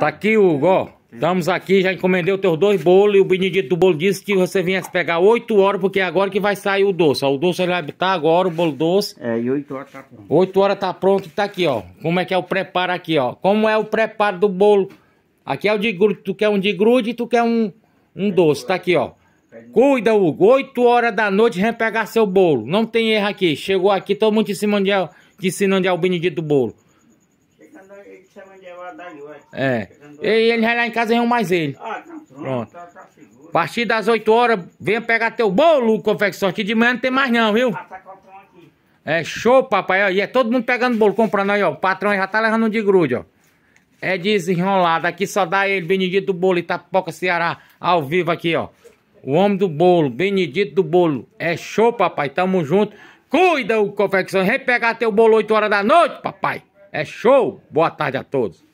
Tá aqui, Hugo, ó. Estamos aqui, já encomendei os teus dois bolos e o Benedito do bolo disse que você viesse pegar 8 horas, porque é agora que vai sair o doce. ó. O doce ele vai habitar agora, o bolo doce. É, e 8 horas tá pronto. 8 horas tá pronto, tá aqui, ó. Como é que é o preparo aqui, ó. Como é o preparo do bolo. Aqui é o de grude, tu quer um de grude e tu quer um, um doce, tá aqui, ó. Cuida, Hugo, 8 horas da noite vem pegar seu bolo. Não tem erro aqui. Chegou aqui, todo mundo te ensinando ensinando onde é o Benedito do bolo. É. E ele vai lá em casa e eu mais ele. Ah, tá pronto. Tá, tá a partir das 8 horas, venha pegar teu bolo, confecção. Aqui de manhã não tem mais não, viu? Ah, tá é show, papai. Ó. E é todo mundo pegando bolo, comprando aí, ó. O patrão já tá levando de grude, ó. É desenrolado. Aqui só dá ele, Benedito do Bolo, Itapoca, Ceará, ao vivo aqui, ó. O homem do bolo, Benedito do Bolo. É show, papai. Tamo junto. Cuida o confecção. Vem pegar teu bolo 8 horas da noite, papai. É show! Boa tarde a todos!